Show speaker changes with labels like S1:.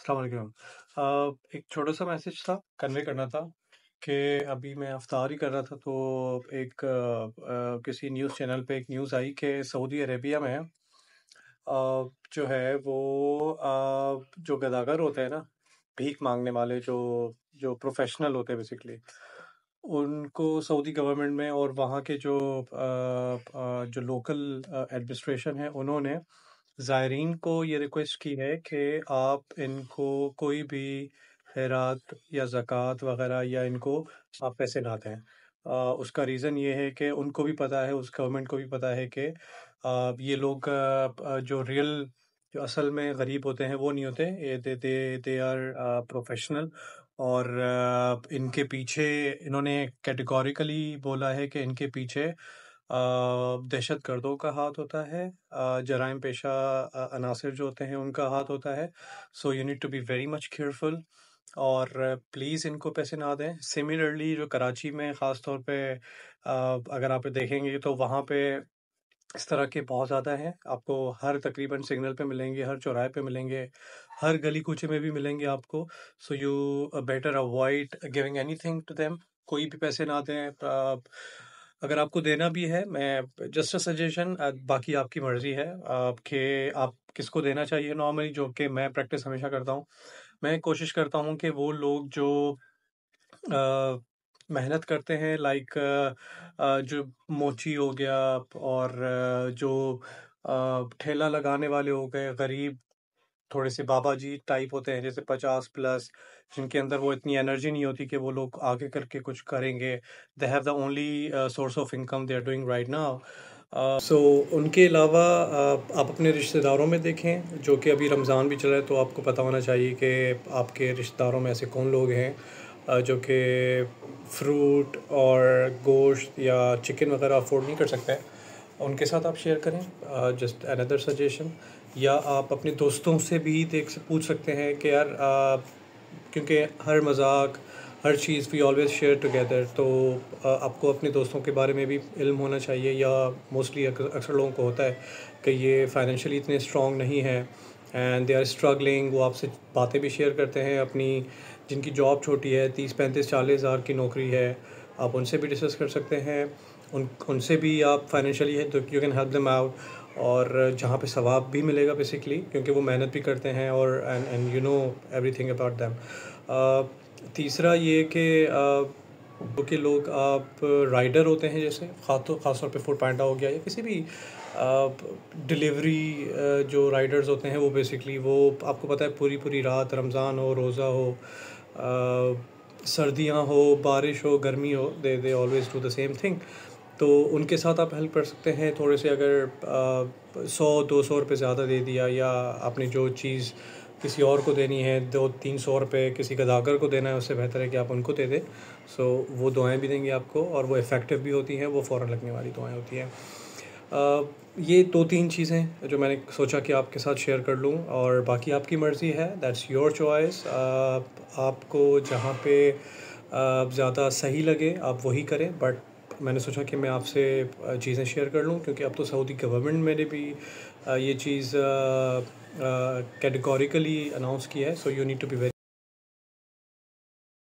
S1: अस्सलाम एक छोटा सा मैसेज था कन्वे करना था कि अभी मैं अफ्तार ही कर रहा था तो एक आ, आ, किसी न्यूज़ चैनल पे एक न्यूज़ आई कि सऊदी अरेबिया में आ, जो है वो आ, जो गदागर होते हैं ना भीख मांगने वाले जो जो प्रोफेशनल होते हैं बेसिकली उनको सऊदी गवर्नमेंट में और वहाँ के जो आ, आ, जो लोकल एडमिनिस्ट्रेशन है उन्होंने ज़ायरीन को ये रिक्वेस्ट की है कि आप इनको कोई भी खैरात या ज़कात वग़ैरह या इनको आप पैसे ना दें। उसका रीज़न ये है कि उनको भी पता है, उस गवर्नमेंट को भी पता है कि ये लोग जो रियल जो असल में गरीब होते हैं वो नहीं होते। दे दे दे आर प्रोफ़ेशनल और इनके पीछे इन्होंने कैटेगोरिकली बोला है कि इनके पीछे दहशत गर्दों का हाथ होता है जराइम पेशा अनासर जो होते हैं उनका हाथ होता है so you need to be very much careful और प्लीज़ इनको पैसे ना दें सिमिलरली जो कराची में ख़ास तौर पे अगर आप देखेंगे तो वहाँ पे इस तरह के बहुत ज़्यादा हैं आपको हर तकरीबन सिग्नल पे मिलेंगे हर चौराहे पे मिलेंगे हर गली कूचे में भी मिलेंगे आपको so you better avoid giving anything to them कोई भी पैसे ना दें अगर आपको देना भी है मैं जस्ट अ सजेशन बाकी आपकी मर्जी है आपके आप किसको देना चाहिए नॉर्मली जो कि मैं प्रैक्टिस हमेशा करता हूँ मैं कोशिश करता हूँ कि वो लोग जो आ, मेहनत करते हैं लाइक जो मोची हो गया और जो ठेला लगाने वाले हो गए गरीब थोड़े से बाबा जी टाइप होते हैं जैसे पचास प्लस जिनके अंदर वो इतनी एनर्जी नहीं होती कि वो लोग आगे करके कुछ करेंगे they have the only source of income they are doing right now so उनके अलावा uh, आप अपने रिश्तेदारों में देखें जो कि अभी रमज़ान भी चल रहा है तो आपको पता होना चाहिए कि आपके रिश्तेदारों में ऐसे कौन लोग हैं uh, जो कि फ्रूट और गोश्त या चिकन वगैरह अफोर्ड नहीं कर सकते उनके साथ आप शेयर करें जस्ट अनदर सजेशन या आप अपने दोस्तों से भी देख पूछ सकते हैं कि यार uh, क्योंकि हर मजाक हर चीज़ वी ऑलवेज शेयर टुगेदर तो uh, आपको अपने दोस्तों के बारे में भी इल्म होना चाहिए या मोस्टली अक्सर लोगों को होता है कि ये फाइनेंशियली इतने स्ट्रॉन्ग नहीं है एंड दे आर स्ट्रगलिंग वो आपसे बातें भी शेयर करते हैं अपनी जिनकी जॉब छोटी है तीस पैंतीस चालीस हज़ार की नौकरी है आप उनसे भी डिस्कस कर सकते हैं उन उनसे भी आप फाइनेंशियली है तो you can help them out और जहाँ पे सवाब भी मिलेगा बेसिकली क्योंकि वो मेहनत भी करते हैं और and and you know everything about them तीसरा ये कि क्योंकि लोग आप राइडर होते हैं जैसे खासतौर पे फूड पैंडा हो गया या किसी भी डिलीवरी जो राइडर्स होते हैं वो बेसिकली वो आपको पता है पूरी पूरी रात रमज़ान हो रोज़ा हो आ, सर्दियाँ हो बारिश हो गर्मी हो they they always do the same thing तो उनके साथ आप हेल्प कर सकते हैं थोड़े से अगर सौ दो सौ रुपये ज़्यादा दे दिया या आपने जो चीज़ किसी और को देनी है दो तीन सौ रुपये किसी गदागर को देना है उससे बेहतर है कि आप उनको दे दें सो वो दुआएं भी देंगे आपको और वो इफ़ेक्टिव भी होती हैं वो फ़ौर लगने वाली दुआएं होती हैं ये दो तीन चीज़ें जो मैंने सोचा कि आपके साथ शेयर कर लूँ और बाकी आपकी मर्ज़ी है दैट्स योर चॉइस आपको जहाँ पे ज़्यादा सही लगे आप वही करें बट मैंने सोचा कि मैं आपसे चीज़ें शेयर कर लूँ क्योंकि अब तो सऊदी गवर्नमेंट मैंने भी ये चीज़ कैटेगोरिकली अनाउंस की है so you need to be very